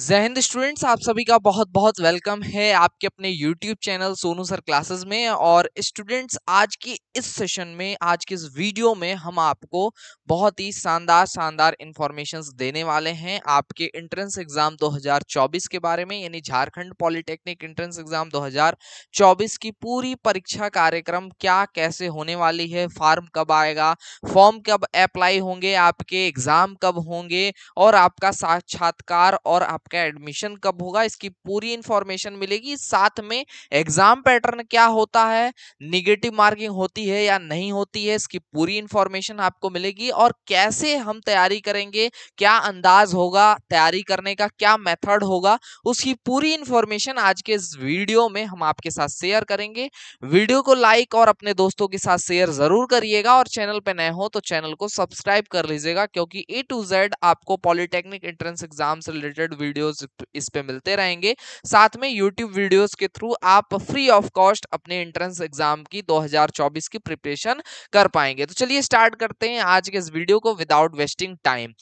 जहिंद students आप सभी का बहुत बहुत वेलकम है आपके अपने YouTube channel Sonu sir classes में और स्टूडेंट्स आज की इस सेशन में आज के इस वीडियो में हम आपको बहुत ही शानदार शानदार इन्फॉर्मेशन देने वाले हैं आपके एंट्रेंस एग्जाम 2024 के बारे में यानी झारखंड पॉलिटेक्निक एंट्रेंस एग्जाम दो की पूरी परीक्षा कार्यक्रम क्या कैसे होने वाली है फॉर्म कब आएगा फॉर्म कब अप्लाई होंगे आपके एग्जाम कब होंगे और आपका साक्षात्कार और आप आपका एडमिशन कब होगा इसकी पूरी इंफॉर्मेशन मिलेगी साथ में एग्जाम पैटर्न क्या होता है निगेटिव मार्किंग होती है या नहीं होती है इसकी पूरी इंफॉर्मेशन आपको मिलेगी और कैसे हम तैयारी करेंगे क्या अंदाज होगा तैयारी करने का क्या मेथड होगा उसकी पूरी इंफॉर्मेशन आज के इस वीडियो में हम आपके साथ शेयर करेंगे वीडियो को लाइक और अपने दोस्तों के साथ शेयर जरूर करिएगा और चैनल पर नए हो तो चैनल को सब्सक्राइब कर लीजिएगा क्योंकि ए टू जेड आपको पॉलिटेक्निक एंट्रेंस एग्जाम से रिलेटेड वीडियोस इस पे मिलते रहेंगे साथ में यूट्यूब वीडियोस के थ्रू आप फ्री ऑफ कॉस्ट अपने एंट्रेंस एग्जाम की 2024 की प्रिपरेशन कर पाएंगे तो चलिए स्टार्ट करते हैं आज के इस वीडियो को विदाउट वेस्टिंग टाइम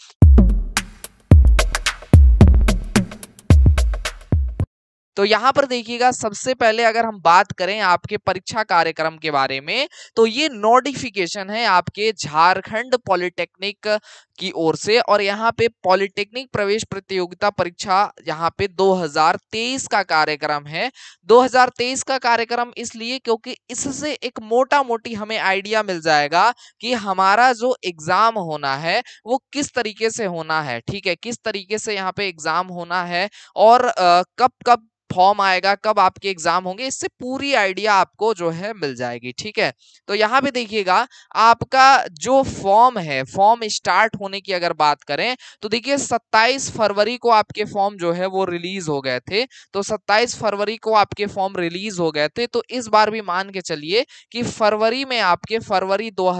तो यहाँ पर देखिएगा सबसे पहले अगर हम बात करें आपके परीक्षा कार्यक्रम के बारे में तो ये नोटिफिकेशन है आपके झारखंड पॉलिटेक्निक की ओर से और यहाँ पे पॉलिटेक्निक प्रवेश प्रतियोगिता परीक्षा यहाँ पे 2023 का कार्यक्रम है 2023 का कार्यक्रम इसलिए क्योंकि इससे एक मोटा मोटी हमें आइडिया मिल जाएगा कि हमारा जो एग्जाम होना है वो किस तरीके से होना है ठीक है किस तरीके से यहाँ पे एग्जाम होना है और कब कब फॉर्म आएगा कब आपके एग्जाम होंगे इससे पूरी आइडिया आपको जो है मिल जाएगी ठीक है तो यहाँ पे देखिएगा आपका जो फॉर्म है फॉर्म स्टार्ट होने की अगर बात करें तो देखिए 27 फरवरी को आपके फॉर्म जो है वो रिलीज हो गए थे तो 27 फरवरी को आपके फॉर्म रिलीज हो गए थे तो इस बार भी मान के चलिए कि फरवरी में आपके फरवरी दो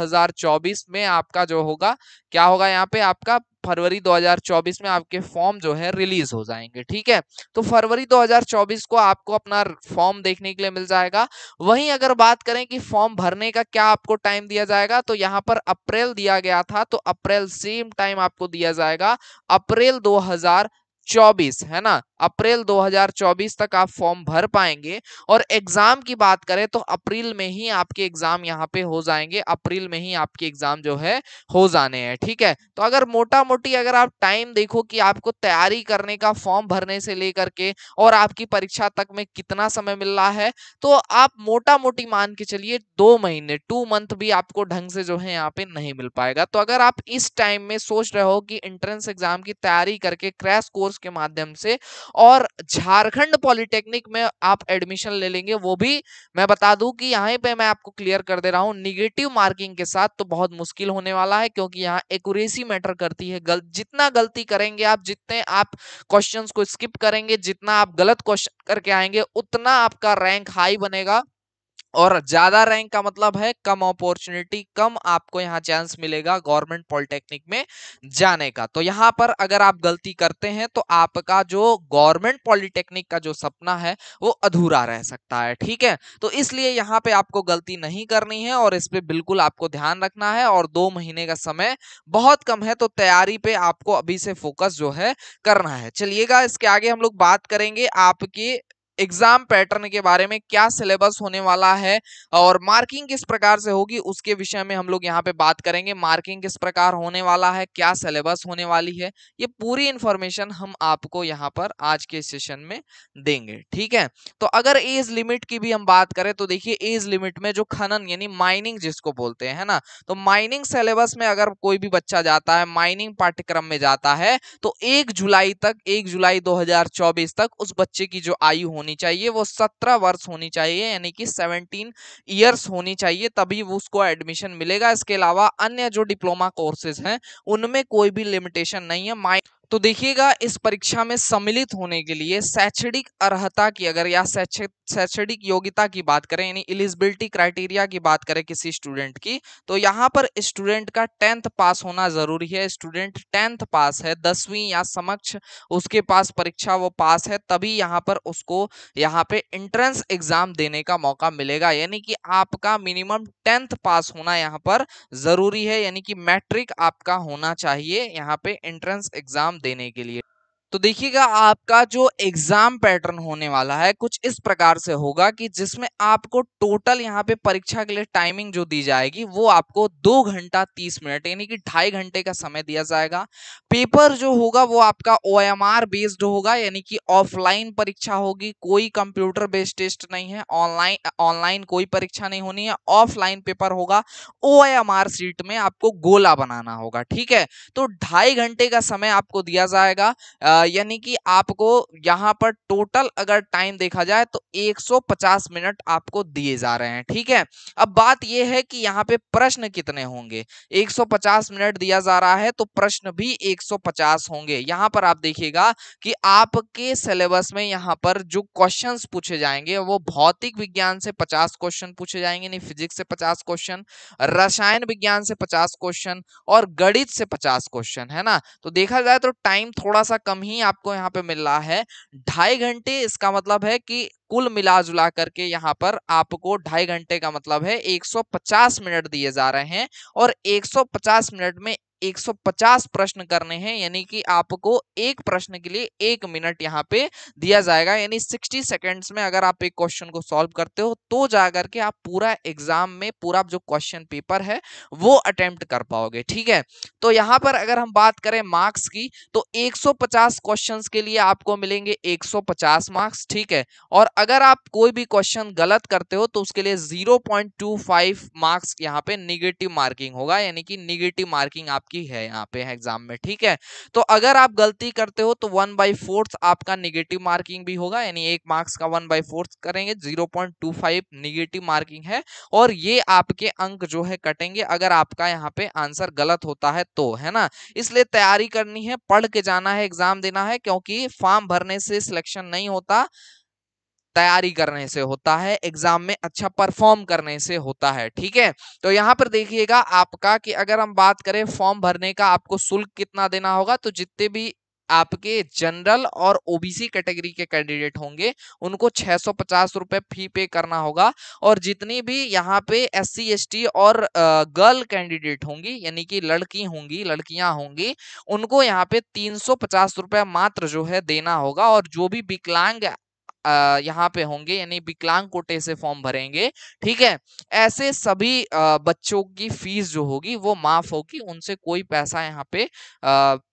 में आपका जो होगा क्या होगा यहाँ पे आपका फरवरी 2024 में आपके फॉर्म जो है रिलीज हो जाएंगे ठीक है तो फरवरी 2024 को आपको अपना फॉर्म देखने के लिए मिल जाएगा वहीं अगर बात करें कि फॉर्म भरने का क्या आपको टाइम दिया जाएगा तो यहाँ पर अप्रैल दिया गया था तो अप्रैल सेम टाइम आपको दिया जाएगा अप्रैल चौबीस है ना अप्रैल 2024 तक आप फॉर्म भर पाएंगे और एग्जाम की बात करें तो अप्रैल में ही आपके एग्जाम यहाँ पे हो जाएंगे अप्रैल में ही आपके एग्जाम जो है हो जाने हैं ठीक है तो अगर मोटा मोटी अगर आप टाइम देखो कि आपको तैयारी करने का फॉर्म भरने से लेकर के और आपकी परीक्षा तक में कितना समय मिल रहा है तो आप मोटा मोटी मान के चलिए दो महीने टू मंथ भी आपको ढंग से जो है यहाँ पे नहीं मिल पाएगा तो अगर आप इस टाइम में सोच रहे हो कि एंट्रेंस एग्जाम की तैयारी करके क्रैश कोर्स के माध्यम से और झारखंड पॉलिटेक्निक में आप एडमिशन ले लेंगे वो भी मैं बता दूं कि यहाँ पे मैं आपको क्लियर कर दे रहा हूँ निगेटिव मार्किंग के साथ तो बहुत मुश्किल होने वाला है क्योंकि यहाँ एकुरेसी मैटर करती है गल, जितना गलती करेंगे आप जितने आप क्वेश्चन को स्किप करेंगे जितना आप गलत क्वेश्चन करके आएंगे उतना आपका रैंक हाई बनेगा और ज्यादा रैंक का मतलब है कम अपॉर्चुनिटी कम आपको यहाँ चांस मिलेगा गवर्नमेंट पॉलिटेक्निक में जाने का तो यहाँ पर अगर आप गलती करते हैं तो आपका जो गवर्नमेंट पॉलिटेक्निक का जो सपना है वो अधूरा रह सकता है ठीक है तो इसलिए यहाँ पे आपको गलती नहीं करनी है और इस पर बिल्कुल आपको ध्यान रखना है और दो महीने का समय बहुत कम है तो तैयारी पे आपको अभी से फोकस जो है करना है चलिएगा इसके आगे हम लोग बात करेंगे आपके एग्जाम पैटर्न के बारे में क्या सिलेबस होने वाला है और मार्किंग किस प्रकार से होगी उसके विषय में हम लोग यहाँ पे बात करेंगे मार्किंग किस प्रकार होने वाला है क्या सिलेबस होने वाली है ये पूरी इंफॉर्मेशन हम आपको यहाँ पर आज के सेशन में देंगे ठीक है तो अगर एज लिमिट की भी हम बात करें तो देखिए एज लिमिट में जो खनन यानी माइनिंग जिसको बोलते हैं ना तो माइनिंग सिलेबस में अगर कोई भी बच्चा जाता है माइनिंग पाठ्यक्रम में जाता है तो एक जुलाई तक एक जुलाई दो तक उस बच्चे की जो आयु होनी होनी चाहिए वो सत्रह वर्ष होनी चाहिए यानी कि सेवनटीन ईयर्स होनी चाहिए तभी उसको एडमिशन मिलेगा इसके अलावा अन्य जो डिप्लोमा कोर्सेज हैं उनमें कोई भी लिमिटेशन नहीं है माइ तो देखिएगा इस परीक्षा में सम्मिलित होने के लिए शैक्षणिक अर्हता की अगर या शैक्षणिक योग्यता की बात करें यानी एलिजिबिलिटी क्राइटेरिया की बात करें किसी स्टूडेंट की तो यहाँ पर स्टूडेंट का टेंथ पास होना जरूरी है स्टूडेंट टेंथ पास है दसवीं या समक्ष उसके पास परीक्षा वो पास है तभी यहाँ पर उसको यहाँ पे एंट्रेंस एग्जाम देने का मौका मिलेगा यानी कि आपका मिनिमम टेंथ पास होना यहाँ पर जरूरी है यानी कि मैट्रिक आपका होना चाहिए यहाँ पे एंट्रेंस एग्जाम देने के लिए तो देखिएगा आपका जो एग्जाम पैटर्न होने वाला है कुछ इस प्रकार से होगा कि जिसमें आपको टोटल यहाँ पे परीक्षा के लिए टाइमिंग जो दी जाएगी वो आपको दो घंटा तीस मिनट यानी कि ढाई घंटे का समय दिया जाएगा पेपर जो होगा वो आपका ओ बेस्ड होगा यानी कि ऑफलाइन परीक्षा होगी कोई कंप्यूटर बेस्ड टेस्ट नहीं है ऑनलाइन ऑनलाइन कोई परीक्षा नहीं होनी है ऑफलाइन पेपर होगा ओ सीट में आपको गोला बनाना होगा ठीक है तो ढाई घंटे का समय आपको दिया जाएगा आ, यानी कि आपको यहाँ पर टोटल अगर टाइम देखा जाए तो 150 मिनट आपको दिए जा रहे हैं ठीक है अब बात यह है कि यहाँ पे प्रश्न कितने होंगे 150 मिनट दिया जा रहा है तो प्रश्न भी 150 होंगे यहाँ पर आप देखिएगा कि आपके सिलेबस में यहाँ पर जो क्वेश्चन पूछे जाएंगे वो भौतिक विज्ञान से पचास क्वेश्चन पूछे जाएंगे नहीं फिजिक्स से पचास क्वेश्चन रसायन विज्ञान से पचास क्वेश्चन और गणित से पचास क्वेश्चन है ना तो देखा जाए तो टाइम थोड़ा सा कम ही ही आपको यहाँ पे मिल रहा है ढाई घंटे इसका मतलब है कि कुल मिला जुला करके यहाँ पर आपको ढाई घंटे का मतलब है 150 मिनट दिए जा रहे हैं और 150 मिनट में 150 प्रश्न करने हैं यानी कि आपको एक प्रश्न के लिए एक मिनट यहाँ पे दिया जाएगा यानी 60 सेकेंड्स में अगर आप एक क्वेश्चन को सॉल्व करते हो तो जाकर के आप पूरा एग्जाम में पूरा जो क्वेश्चन पेपर है वो अटेम्प्ट कर पाओगे ठीक है तो यहाँ पर अगर हम बात करें मार्क्स की तो 150 क्वेश्चंस के लिए आपको मिलेंगे 150 मार्क्स ठीक है और अगर आप कोई भी क्वेश्चन गलत करते हो तो उसके लिए 0.25 मार्क्स यहाँ पे निगेटिव मार्किंग होगा यानी कि निगेटिव मार्किंग आप आपकी है यहाँ पे एग्जाम में ठीक है तो अगर आप गलती करते हो तो वन बाई फोर्थ आपका निगेटिव मार्किंग भी होगा यानी एक मार्क्स का वन बाई फोर्थ करेंगे zero point two five negative marking है और ये आपके अंक जो है कटेंगे अगर आपका यहाँ पे आंसर गलत होता है तो है ना इसलिए तैयारी करनी है पढ़ के जाना है एग्जाम देना है क्योंकि फॉर्म भरने से सिलेक्शन नहीं होता तैयारी करने से होता है एग्जाम में अच्छा परफॉर्म करने से होता है ठीक है तो यहाँ पर देखिएगा आपका कि अगर हम बात करें फॉर्म भरने का आपको शुल्क कितना देना होगा तो जितने भी आपके जनरल और ओबीसी कैटेगरी के कैंडिडेट होंगे उनको छह सौ पचास रुपए फी पे करना होगा और जितनी भी यहाँ पे एस सी और गर्ल कैंडिडेट होंगी यानी कि लड़की होंगी लड़कियां होंगी उनको यहाँ पे तीन सौ पचास रुपए मात्र जो है देना होगा और जो भी विकलांग यहाँ पे होंगे यानी विकलांग कोटे से फॉर्म भरेंगे ठीक है ऐसे सभी बच्चों की फीस जो होगी वो माफ होगी उनसे कोई पैसा यहाँ पे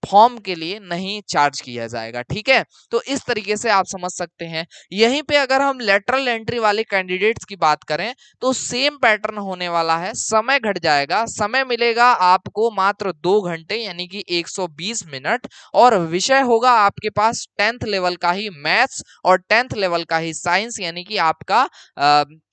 फॉर्म के लिए नहीं चार्ज किया जाएगा ठीक है तो इस तरीके से आप समझ सकते हैं यहीं पे अगर हम लेटरल एंट्री वाले कैंडिडेट्स की बात करें तो सेम पैटर्न होने वाला है समय घट जाएगा समय मिलेगा आपको मात्र दो घंटे यानी कि एक मिनट और विषय होगा आपके पास टेंथ लेवल का ही मैथ्स और टेंथ लेवल का ही साइंस यानी कि आपका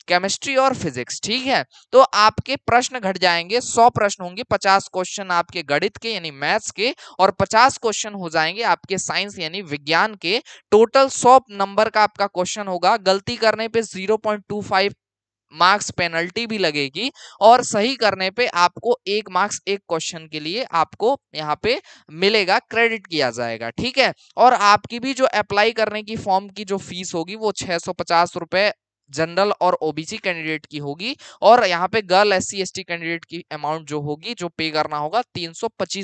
केमिस्ट्री और फिजिक्स ठीक है तो आपके प्रश्न घट जाएंगे सौ प्रश्न होंगे पचास क्वेश्चन आपके गणित के यानी मैथ्स के और पचास क्वेश्चन हो जाएंगे आपके साइंस यानी विज्ञान के टोटल सौ नंबर का आपका क्वेश्चन होगा गलती करने पे zero point two five marks penalty भी लगेगी और सही करने पे आपको एक मार्क्स एक क्वेश्चन के लिए आपको यहाँ पे मिलेगा क्रेडिट किया जाएगा ठीक है और आपकी भी जो अप्लाई करने की फॉर्म की जो फीस होगी वो छह सौ पचास रुपए जनरल और ओबीसी कैंडिडेट की होगी और यहाँ पे गर्ल एस सी कैंडिडेट की अमाउंट जो होगी जो पे करना होगा तीन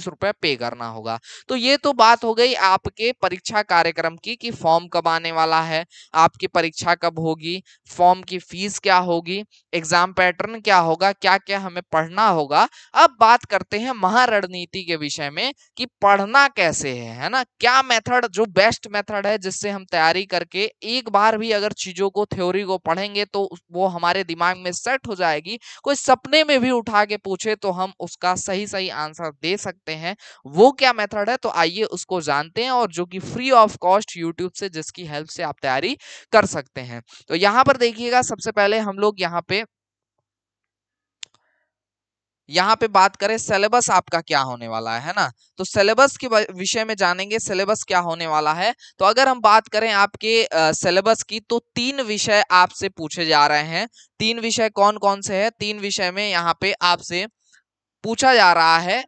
रुपए पे करना होगा तो ये तो बात हो गई आपके परीक्षा कार्यक्रम की कि फॉर्म कब आने वाला है आपकी परीक्षा कब होगी फॉर्म की फीस क्या होगी एग्जाम पैटर्न क्या होगा क्या क्या हमें पढ़ना होगा अब बात करते हैं महारणनीति के विषय में कि पढ़ना कैसे है है ना क्या मेथड जो बेस्ट मेथड है जिससे हम तैयारी करके एक बार भी अगर चीजों को थ्योरी को पढ़ पढ़ेंगे तो वो हमारे दिमाग में सेट हो जाएगी कोई सपने में भी उठा के पूछे तो हम उसका सही सही आंसर दे सकते हैं वो क्या मेथड है तो आइए उसको जानते हैं और जो कि फ्री ऑफ कॉस्ट यूट्यूब से जिसकी हेल्प से आप तैयारी कर सकते हैं तो यहाँ पर देखिएगा सबसे पहले हम लोग यहाँ पे यहाँ पे बात करें सिलेबस आपका क्या होने वाला है ना तो सिलेबस के विषय में जानेंगे सिलेबस क्या होने वाला है तो अगर हम बात करें आपके सिलेबस की तो तीन विषय आपसे पूछे जा रहे हैं तीन विषय कौन कौन से हैं तीन विषय में यहाँ पे आपसे पूछा जा रहा है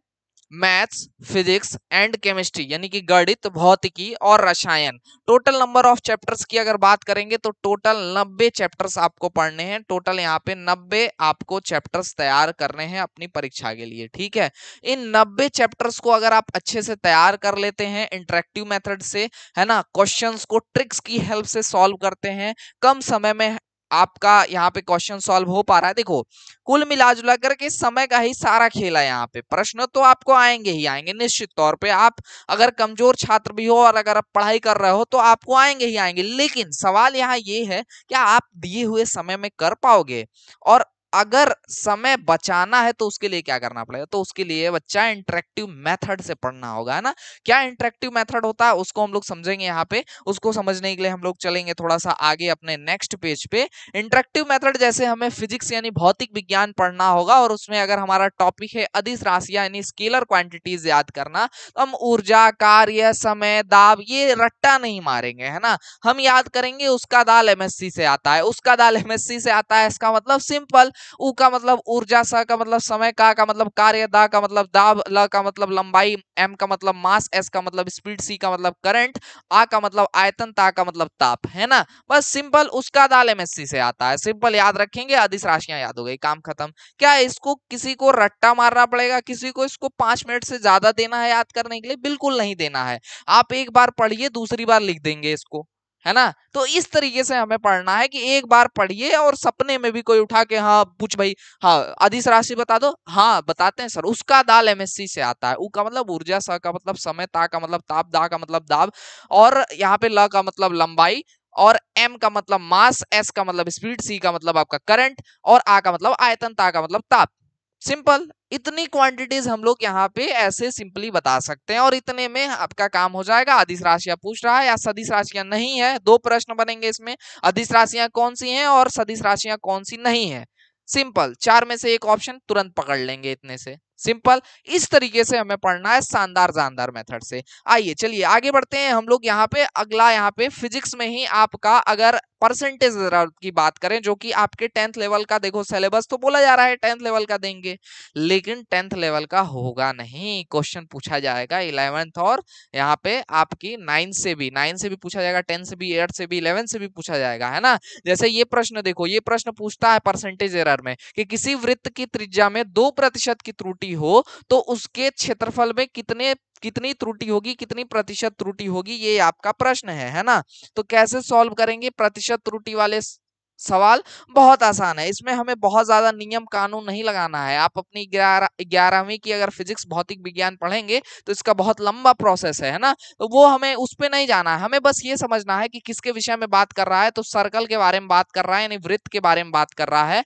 मैथ्स फिजिक्स एंड केमिस्ट्री यानी कि गणित भौतिकी और रसायन टोटल नंबर ऑफ चैप्टर्स की अगर बात करेंगे तो टोटल नब्बे चैप्टर्स आपको पढ़ने हैं टोटल यहाँ पे नब्बे आपको चैप्टर्स तैयार करने हैं अपनी परीक्षा के लिए ठीक है इन नब्बे चैप्टर्स को अगर आप अच्छे से तैयार कर लेते हैं इंटरेक्टिव मेथड से है ना क्वेश्चन को ट्रिक्स की हेल्प से सॉल्व करते हैं कम समय में आपका यहाँ पे क्वेश्चन सॉल्व हो पा रहा है देखो कुल मिला जुला करके समय का ही सारा खेल है यहाँ पे प्रश्न तो आपको आएंगे ही आएंगे निश्चित तौर पे आप अगर कमजोर छात्र भी हो और अगर आप पढ़ाई कर रहे हो तो आपको आएंगे ही आएंगे लेकिन सवाल यहाँ ये है क्या आप दिए हुए समय में कर पाओगे और अगर समय बचाना है तो उसके लिए क्या करना पड़ेगा तो उसके लिए बच्चा इंटरेक्टिव मेथड से पढ़ना होगा है ना क्या इंटरेक्टिव मेथड होता है उसको हम लोग समझेंगे यहाँ पे उसको समझने के लिए हम लोग चलेंगे थोड़ा सा आगे अपने नेक्स्ट पेज पे इंटरेक्टिव मेथड जैसे हमें फिजिक्स यानी भौतिक विज्ञान पढ़ना होगा और उसमें अगर हमारा टॉपिक है अधिस राशिया यानी स्केलर क्वांटिटीज याद करना तो हम ऊर्जा कार्य समय दाब ये रट्टा नहीं मारेंगे है ना हम याद करेंगे उसका दाल एमएससी से आता है उसका दाल एमएससी से आता है इसका मतलब सिंपल उ का मतलब ऊर्जा स का मतलब समय का का मतलब कार्य दा का मतलब दाब ल का मतलब लंबाई एम का मतलब मास एस का मतलब स्पीड सी का मतलब करंट आ का मतलब आयतन ता का मतलब ताप है ना बस सिंपल उसका दाल सी से आता है सिंपल याद रखेंगे अधिस राशियां याद हो गई काम खत्म क्या इसको किसी को रट्टा मारना पड़ेगा किसी को इसको पांच मिनट से ज्यादा देना है याद करने के लिए बिल्कुल नहीं देना है आप एक बार पढ़िए दूसरी बार लिख देंगे इसको है ना तो इस तरीके से हमें पढ़ना है कि एक बार पढ़िए और सपने में भी कोई उठा के हाँ पूछ भाई हाँ अधिस राशि बता दो हाँ बताते हैं सर उसका दाल एमएससी से आता है ऊ का मतलब ऊर्जा स का मतलब समय ता का मतलब ताप दा का मतलब दाब और यहाँ पे ल का मतलब लंबाई और एम का मतलब मास एस का मतलब स्पीड सी का मतलब आपका करंट और आ का मतलब आयतन ता का मतलब ताप सिंपल इतनी क्वांटिटीज हम लोग यहाँ पे ऐसे सिंपली बता सकते हैं और इतने में आपका काम हो जाएगा अधिस राशियां पूछ रहा है या सदिश राशियां नहीं है दो प्रश्न बनेंगे इसमें अधिस राशियां कौन सी हैं और सदिश राशियां कौन सी नहीं है सिंपल चार में से एक ऑप्शन तुरंत पकड़ लेंगे इतने से सिंपल इस तरीके से हमें पढ़ना है शानदार जानदार मेथड से आइए चलिए आगे बढ़ते हैं हम लोग यहाँ पे अगला यहाँ पे फिजिक्स में ही आपका अगर परसेंटेज की बात करें जो कि आपके टेंथ लेवल का देखो सिलेबस तो बोला जा रहा है टेंथ लेवल का देंगे लेकिन टेंथ लेवल का होगा नहीं क्वेश्चन पूछा जाएगा इलेवेंथ और यहाँ पे आपकी नाइन्थ से भी नाइन्थ से भी पूछा जाएगा टेंथ से भी एट्थ से भी इलेवेंथ से भी पूछा जाएगा है ना जैसे ये प्रश्न देखो ये प्रश्न पूछता है परसेंटेज एरर में कि किसी वृत्त की त्रिज्या में दो प्रतिशत की त्रुटि हो तो उसके क्षेत्रफल में कितने कितनी त्रुटि होगी कितनी प्रतिशत त्रुटि होगी ये आपका प्रश्न है है ना तो कैसे सॉल्व करेंगे प्रतिशत त्रुटि वाले सवाल बहुत आसान है इसमें हमें बहुत ज़्यादा नियम कानून नहीं लगाना है आप अपनी ग्यारह ग्यारहवीं की अगर फिजिक्स भौतिक विज्ञान पढ़ेंगे तो इसका बहुत लंबा प्रोसेस है ना तो वो हमें उस पर नहीं जाना है हमें बस ये समझना है कि किसके विषय में बात कर रहा है तो सर्कल के बारे में बात कर रहा है यानी वृत्त के बारे में बात कर रहा है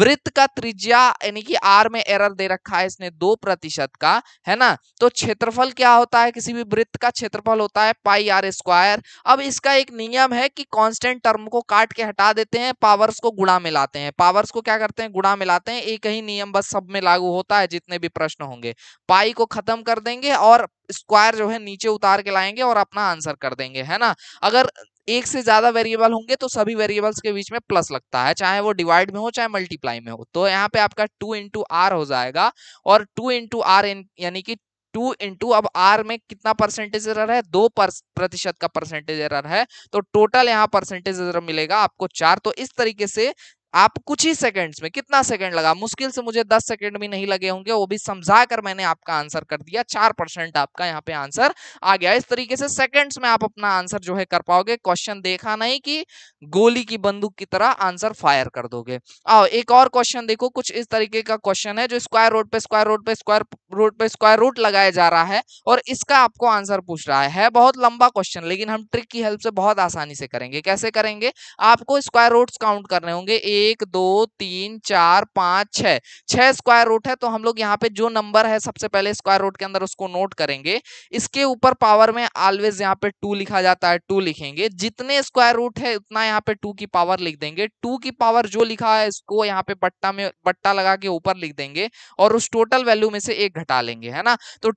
वृत्त का त्रिज्या यानी कि आर में एरर दे रखा है इसने दो प्रतिशत का है ना तो क्षेत्रफल क्या होता है किसी भी वृत्त का क्षेत्रफल होता है पाई आर स्क्वायर अब इसका एक नियम है कि कांस्टेंट टर्म को काट के हटा देते हैं पावर्स को गुणा मिलाते हैं पावर्स को क्या करते हैं गुणा मिलाते हैं एक ही नियम बस सब में लागू होता है जितने भी प्रश्न होंगे पाई को खत्म कर देंगे और स्क्वायर जो है नीचे उतार के लाएंगे और अपना आंसर कर देंगे है ना अगर एक से ज्यादा वेरिएबल होंगे तो सभी वेरिएबल्स के बीच में प्लस लगता है चाहे वो डिवाइड में हो चाहे मल्टीप्लाई में हो तो यहाँ पे आपका टू इंटू आर हो जाएगा और टू इंटू आर यानी कि टू इंटू अब आर में कितना परसेंटेज एरर है दो प्रतिशत का परसेंटेज एरर है तो टोटल यहाँ परसेंटेज एरर मिलेगा आपको चार तो इस तरीके से आप कुछ ही सेकंड्स में कितना सेकंड लगा मुश्किल से मुझे दस सेकंड भी नहीं लगे होंगे वो भी समझा कर मैंने आपका आंसर कर दिया चार परसेंट आपका यहाँ पे आंसर आ गया इस तरीके से सेकंड्स में आप अपना आंसर जो है कर पाओगे क्वेश्चन देखा नहीं कि गोली की बंदूक की तरह आंसर फायर कर दोगे आओ एक और क्वेश्चन देखो कुछ इस तरीके का क्वेश्चन है जो स्क्वायर रोड पे स्क्वायर रोड पे स्क्वायर रोड पे स्क्वायर रूट लगाया जा रहा है और इसका आपको आंसर पूछ रहा है बहुत लंबा क्वेश्चन लेकिन हम ट्रिक की हेल्प से बहुत आसानी से करेंगे कैसे करेंगे आपको स्क्वायर रूट काउंट करने होंगे एक एक दो तीन चार पांच छह छह स्क्वायर रूट है तो हम लोग यहाँ पे जो नंबर है सबसे पहले स्क्वायर रूट के अंदर उसको नोट करेंगे इसके ऊपर पावर में ऑलवेज यहाँ पे टू लिखा जाता है टू लिखेंगे जितने स्क्वायर रूट है उतना यहाँ पे टू की पावर लिख देंगे टू की पावर जो लिखा है इसको यहाँ पे बट्टा में बट्टा लगा के ऊपर लिख देंगे और उस टोटल वैल्यू में से एक घटा लेंगे है ना तो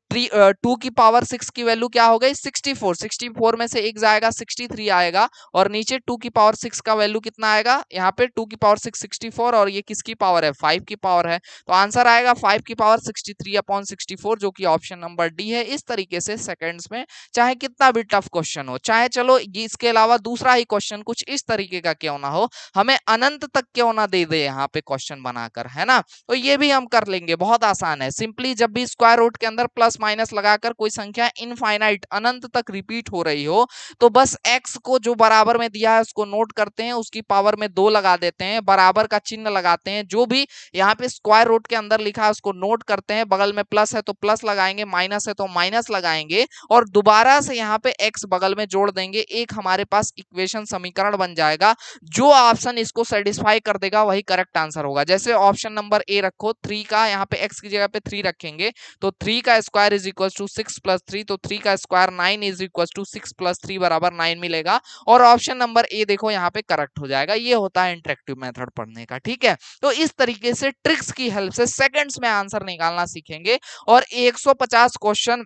टू की पावर सिक्स की वैल्यू क्या हो गई सिक्सटी फोर सिक्सटी फोर में से एक जाएगा सिक्सटी थ्री आएगा और नीचे टू की पावर सिक्स का वैल्यू कितना आएगा यहाँ पे टू की पावर और सिक्स सिक्सटी फोर और ये किसकी पावर है फाइव की पावर है तो आंसर आएगा फाइव की power sixty three upon sixty four जो कि ऑप्शन नंबर डी है इस तरीके से सेकेंड्स में चाहे कितना भी टफ क्वेश्चन हो चाहे चलो इसके अलावा दूसरा ही क्वेश्चन कुछ इस तरीके का क्यों ना हो हमें अनंत तक क्यों ना दे दे यहाँ पे क्वेश्चन बनाकर है ना तो ये भी हम कर लेंगे बहुत आसान है सिंपली जब भी स्क्वायर रूट के अंदर प्लस माइनस लगाकर कोई संख्या इनफाइनाइट अनंत तक रिपीट हो रही हो तो बस एक्स को जो बराबर में दिया है उसको नोट करते हैं उसकी पावर में दो लगा देते हैं हैं बराबर का चिन्ह लगाते हैं जो भी यहाँ पे स्क्वायर रूट के अंदर लिखा है उसको नोट करते हैं बगल में प्लस है तो प्लस लगाएंगे माइनस है तो माइनस लगाएंगे और दोबारा से यहाँ पे एक्स बगल में जोड़ देंगे एक हमारे पास इक्वेशन समीकरण बन जाएगा जो ऑप्शन इसको सेटिस्फाई कर देगा वही करेक्ट आंसर होगा जैसे ऑप्शन नंबर ए रखो थ्री का यहाँ पे एक्स की जगह पे थ्री रखेंगे तो थ्री का square is equal to six plus three तो थ्री का square nine is equal to six plus three बराबर नाइन मिलेगा और ऑप्शन नंबर ए देखो यहाँ पे करेक्ट हो जाएगा ये होता है इंटरेक्टिव मैथ मेथड पढ़ने का ठीक है तो इस तरीके से ट्रिक्स की हेल्प से सेकंड्स में आंसर निकालना सीखेंगे और 150 क्वेश्चन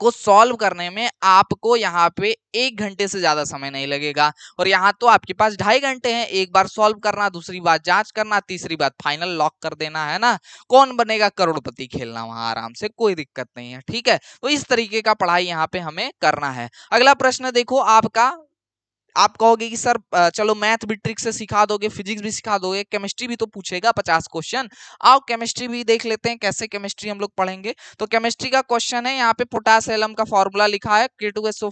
को सॉल्व करने में आपको यहाँ पे एक घंटे से ज़्यादा समय नहीं लगेगा और यहाँ तो आपके पास ढाई घंटे हैं एक बार सॉल्व करना दूसरी बार जांच करना तीसरी बार फाइनल लॉक कर देना है ना कौन बनेगा करोड़पति खेलना वहां आराम से कोई दिक्कत नहीं है ठीक है तो इस तरीके का पढ़ाई यहाँ पे हमें करना है अगला प्रश्न देखो आपका आप कहोगे कि सर चलो मैथ भी ट्रिक से सिखा दोगे फिजिक्स भी सिखा दोगे केमिस्ट्री भी तो पूछेगा पचास क्वेश्चन आओ केमिस्ट्री भी देख लेते हैं कैसे केमिस्ट्री हम लोग पढ़ेंगे तो केमिस्ट्री का क्वेश्चन है यहाँ पे पोटास एलम का फॉर्मूला लिखा है K two S O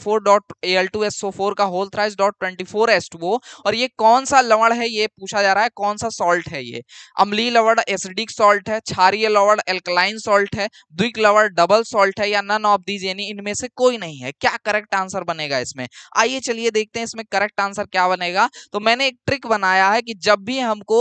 four dot L two S O four का whole thrice dot twenty four S two O और ये कौन सा लवड़ है ये पूछा जा रहा है कौन सा सॉल्ट है ये अम्ली लवड़ एसिडिक सॉल्ट है क्षारीय लवड़ एल्कलाइन सॉल्ट है द्विक लवड़ डबल सॉल्ट है या नन ऑफ दीज यानी इनमें से कोई नहीं है क्या करेक्ट आंसर बनेगा इसमें आइए चलिए देखते हैं इसमें करेक्ट आंसर क्या बनेगा तो मैंने एक ट्रिक बनाया है कि जब भी हमको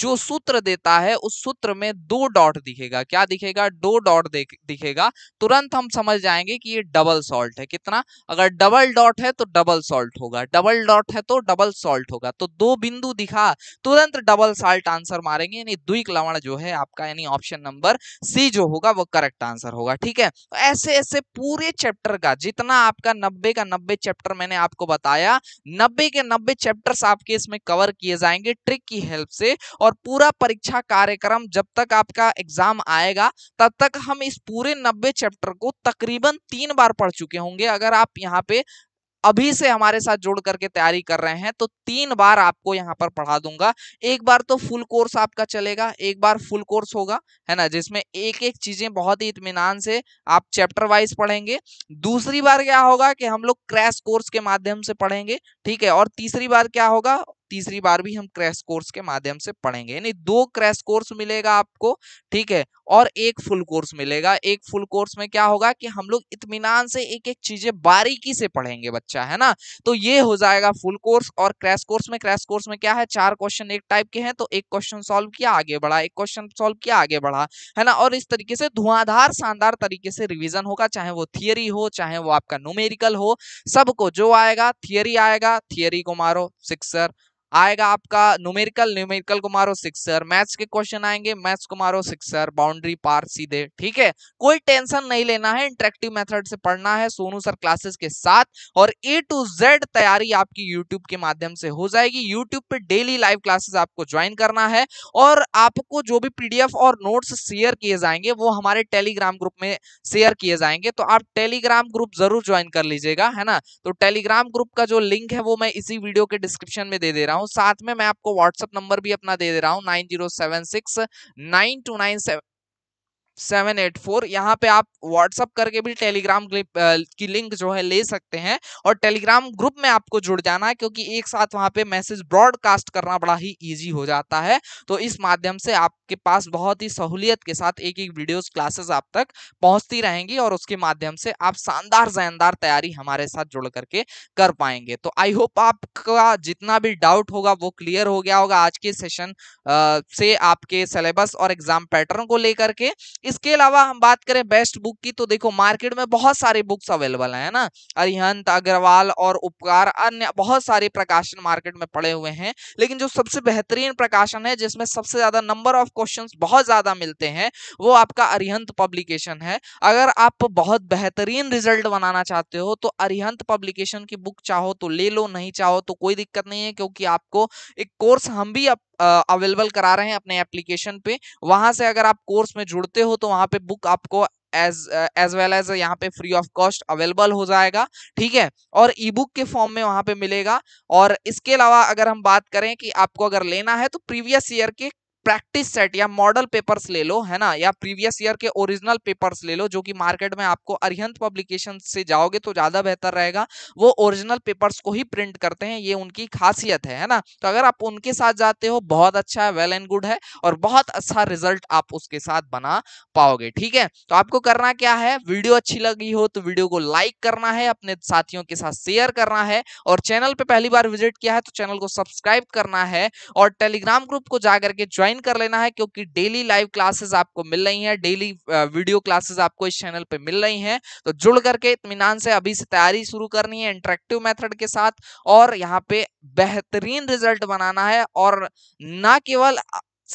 जो सूत्र देता है उस सूत्र में दो डॉट दिखेगा क्या दिखेगा दो डॉट दिखेगा तुरंत हम समझ जाएंगे कि ये डबल सॉल्ट है कितना अगर डबल डॉट है तो डबल सॉल्ट होगा डबल डॉट है तो डबल सॉल्ट होगा तो दो बिंदु दिखा तुरंत डबल सॉल्ट आंसर मारेंगे यानी द्विक लवण जो है आपका यानी ऑप्शन नंबर सी जो होगा वो करेक्ट आंसर होगा ठीक है तो ऐसे ऐसे पूरे चैप्टर का जितना आपका नब्बे का नब्बे चैप्टर मैंने आपको बताया नब्बे के नब्बे चैप्टर आपके इसमें कवर किए जाएंगे ट्रिक की हेल्प से और पूरा परीक्षा कार्यक्रम जब तक आपका एग्जाम आएगा तब तक हम इस पूरे नब्बे चैप्टर को तकरीबन तीन बार पढ़ चुके होंगे अगर आप यहाँ पे अभी से हमारे साथ जोड़ करके तैयारी कर रहे हैं तो तीन बार आपको यहाँ पर पढ़ा दूंगा एक बार तो फुल कोर्स आपका चलेगा एक बार फुल कोर्स होगा है ना जिसमें एक एक चीजें बहुत ही इतमान से आप चैप्टर वाइज पढ़ेंगे दूसरी बार क्या होगा कि हम लोग क्रैश कोर्स के माध्यम से पढ़ेंगे ठीक है और तीसरी बार क्या होगा तीसरी बार भी हम क्रैश कोर्स के माध्यम से पढ़ेंगे यानी दो क्रैश कोर्स मिलेगा आपको ठीक है और एक फुल कोर्स मिलेगा एक फुल कोर्स में क्या होगा कि हम लोग इतमान से एक एक चीजें बारीकी से पढ़ेंगे बच्चा है ना तो ये हो जाएगा फुल कोर्स और क्रैश कोर्स में क्रैश कोर्स में क्या है चार क्वेश्चन एक टाइप के हैं तो एक क्वेश्चन सोल्व किया आगे बढ़ा एक क्वेश्चन सोल्व किया आगे बढ़ा है ना और इस तरीके से धुआंधार शानदार तरीके से रिविजन होगा चाहे वो थियरी हो चाहे वो आपका न्यूमेरिकल हो सबको जो आएगा थियरी आएगा थियरी को मारो सिक्सर आएगा आपका न्यूमेरिकल न्यूमेरिकल को मारो सिक्सर मैथ्स के क्वेश्चन आएंगे मैथ्स को मारो सिक्सर बाउंड्री पार सीधे ठीक है कोई टेंशन नहीं लेना है इंटरेक्टिव मेथड से पढ़ना है सोनू सर क्लासेस के साथ और ए टू जेड तैयारी आपकी यूट्यूब के माध्यम से हो जाएगी यूट्यूब पे डेली लाइव क्लासेस आपको ज्वाइन करना है और आपको जो भी पीडीएफ और नोट्स शेयर किए जाएंगे वो हमारे टेलीग्राम ग्रुप में शेयर किए जाएंगे तो आप टेलीग्राम ग्रुप जरूर ज्वाइन कर लीजिएगा है ना तो टेलीग्राम ग्रुप का जो लिंक है वो मैं इसी वीडियो के डिस्क्रिप्शन में दे दे रहा हूँ हूँ साथ में मैं आपको व्हाट्सअप नंबर भी अपना दे दे रहा हूँ nine zero seven six nine two nine seven seven eight four यहाँ पे आप व्हाट्सअप करके भी टेलीग्राम की लिंक जो है ले सकते हैं और टेलीग्राम ग्रुप में आपको जुड़ जाना है क्योंकि एक साथ वहाँ पे मैसेज ब्रॉडकास्ट करना बड़ा ही इजी हो जाता है तो इस माध्यम से आपके पास बहुत ही सहूलियत के साथ एक एक वीडियोस क्लासेस आप तक पहुँचती रहेंगी और उसके माध्यम से आप शानदार जानदार तैयारी हमारे साथ जुड़ करके कर पाएंगे तो आई होप आपका जितना भी डाउट होगा वो क्लियर हो गया होगा आज के सेशन से आपके सिलेबस और एग्जाम पैटर्न को लेकर के इसके अलावा हम बात करें बेस्ट बुक की तो देखो मार्केट में बहुत सारी बुक्स अवेलेबल है ना अरिहंत अग्रवाल और उपकार अन्य बहुत सारे प्रकाशन मार्केट में पड़े हुए हैं लेकिन जो सबसे बेहतरीन प्रकाशन है जिसमें सबसे ज्यादा नंबर ऑफ क्वेश्चन बहुत ज्यादा मिलते हैं वो आपका अरिहंत पब्लिकेशन है अगर आप बहुत बेहतरीन रिजल्ट बनाना चाहते हो तो अरिहंत पब्लिकेशन की बुक चाहो तो ले लो नहीं चाहो तो कोई दिक्कत नहीं है क्योंकि आपको एक कोर्स हम भी अवेलेबल करा रहे हैं अपने एप्लीकेशन पे वहां से अगर आप कोर्स में जुड़ते हो तो वहां पे बुक आपको एज एज वेल एज यहाँ पे फ्री ऑफ कॉस्ट अवेलेबल हो जाएगा ठीक है और ई बुक के फॉर्म में वहाँ पे मिलेगा और इसके अलावा अगर हम बात करें कि आपको अगर लेना है तो प्रीवियस ईयर के प्रैक्टिस सेट या मॉडल पेपर्स ले लो है ना या प्रीवियस ईयर के ओरिजिनल पेपर्स ले लो जो कि मार्केट में आपको अरिहंत पब्लिकेशन से जाओगे तो ज़्यादा बेहतर रहेगा वो ओरिजिनल पेपर्स को ही प्रिंट करते हैं ये उनकी खासियत है है ना तो अगर आप उनके साथ जाते हो बहुत अच्छा है वेल एंड गुड है और बहुत अच्छा रिजल्ट आप उसके साथ बना पाओगे ठीक है तो आपको करना क्या है वीडियो अच्छी लगी हो तो वीडियो को लाइक करना है अपने साथियों के साथ शेयर करना है और चैनल पर पहली बार विजिट किया है तो चैनल को सब्सक्राइब करना है और टेलीग्राम ग्रुप को जाकर के ज्वाइन ज्वाइन कर लेना है क्योंकि डेली लाइव क्लासेस आपको मिल रही हैं डेली वीडियो क्लासेस आपको इस चैनल पे मिल रही हैं तो जुड़ करके इतमान से अभी से तैयारी शुरू करनी है इंटरेक्टिव मेथड के साथ और यहाँ पे बेहतरीन रिजल्ट बनाना है और ना केवल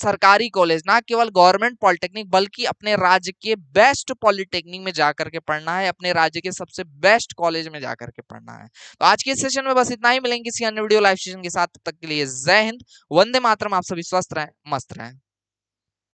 सरकारी कॉलेज ना केवल गवर्नमेंट पॉलिटेक्निक बल्कि अपने राज्य के बेस्ट पॉलिटेक्निक में जा करके पढ़ना है अपने राज्य के सबसे बेस्ट कॉलेज में जा करके पढ़ना है तो आज के सेशन में बस इतना ही मिलेंगे किसी अन्य वीडियो लाइव सेशन के साथ तक के लिए जय हिंद वंदे मातरम आप सभी स्वस्थ रहें मस्त रहें